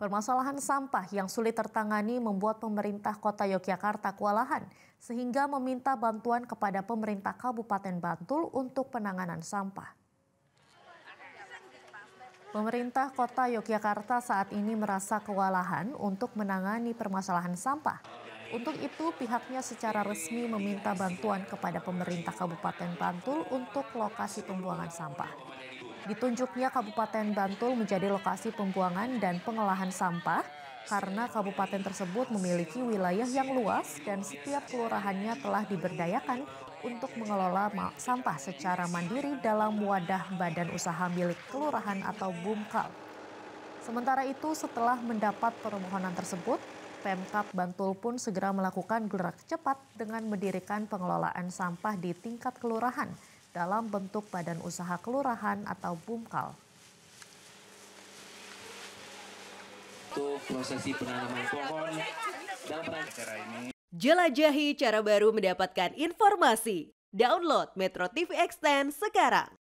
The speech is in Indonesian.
Permasalahan sampah yang sulit tertangani membuat pemerintah kota Yogyakarta kewalahan, sehingga meminta bantuan kepada pemerintah Kabupaten Bantul untuk penanganan sampah. Pemerintah kota Yogyakarta saat ini merasa kewalahan untuk menangani permasalahan sampah untuk itu pihaknya secara resmi meminta bantuan kepada pemerintah Kabupaten Bantul untuk lokasi pembuangan sampah. Ditunjuknya Kabupaten Bantul menjadi lokasi pembuangan dan pengolahan sampah karena kabupaten tersebut memiliki wilayah yang luas dan setiap kelurahannya telah diberdayakan untuk mengelola sampah secara mandiri dalam wadah badan usaha milik kelurahan atau BUMKAL. Sementara itu setelah mendapat permohonan tersebut, Pemkap Bantul pun segera melakukan gerak cepat dengan mendirikan pengelolaan sampah di tingkat kelurahan dalam bentuk badan usaha kelurahan atau BUMKAL. Untuk prosesi penanaman pohon dalam acara ini. Jelajahi cara baru mendapatkan informasi. Download Metro TV Extend sekarang.